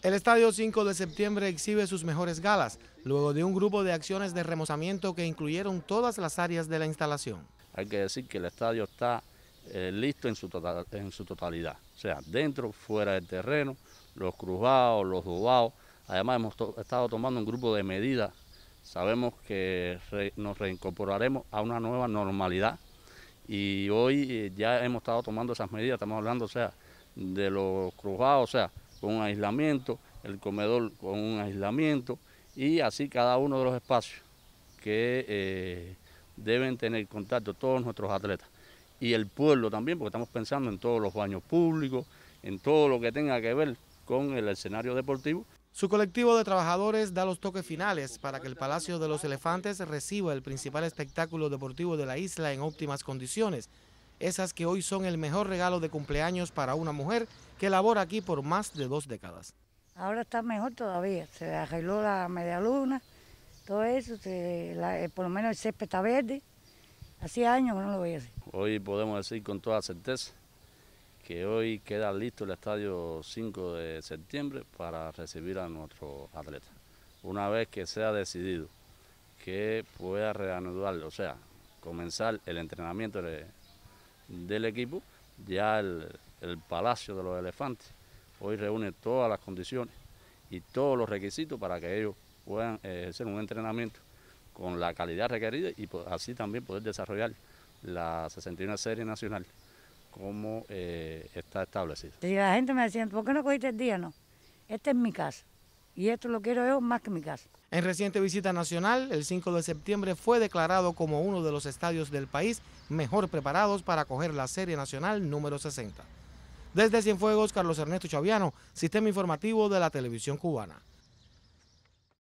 El Estadio 5 de septiembre exhibe sus mejores galas, luego de un grupo de acciones de remozamiento que incluyeron todas las áreas de la instalación. Hay que decir que el estadio está eh, listo tota-, en su, totalidad, o sea, dentro, fuera del terreno, los cruzados, los dubados, Además hemos estado tomando un grupo de medidas, sabemos que nos reincorporaremos a una nueva normalidad y hoy eh, ya hemos estado tomando esas medidas, estamos hablando, o sea, de los cruzados, o sea, con un aislamiento, el comedor con un aislamiento y así cada uno de los espacios que eh, deben tener contacto todos nuestros atletas. Y el pueblo también, porque estamos pensando en todos los baños públicos, en todo lo que tenga que ver con el escenario deportivo. Su colectivo de trabajadores da los toques finales para que el Palacio de los Elefantes reciba el principal espectáculo deportivo de la isla en óptimas condiciones, esas que hoy son el mejor regalo de cumpleaños para una mujer que labora aquí por más de dos décadas. Ahora está mejor todavía, se arregló la media luna, todo eso, eh, por lo menos el césped está verde, hace años que no lo veía así. Hoy podemos decir con toda certeza que hoy queda listo el estadio 5 de septiembre para recibir a nuestro atleta. Una vez que sea decidido que pueda reanudarlo, o sea, comenzar el entrenamiento de del equipo, ya el, Palacio de los Elefantes hoy reúne todas las condiciones y todos los requisitos para que ellos puedan ejercer eh, un entrenamiento con la calidad requerida y pues, así también poder desarrollar la 61 Serie Nacional como eh, está establecido. Y la gente me decía, ¿por qué no cogiste el día? No, esta es mi casa. Y esto lo quiero yo más que mi casa. En reciente visita nacional, el 5 de septiembre fue declarado como uno de los estadios del país mejor preparados para acoger la Serie Nacional número 60. Desde Cienfuegos, Carlos Ernesto Chaviano, Sistema Informativo de la Televisión Cubana.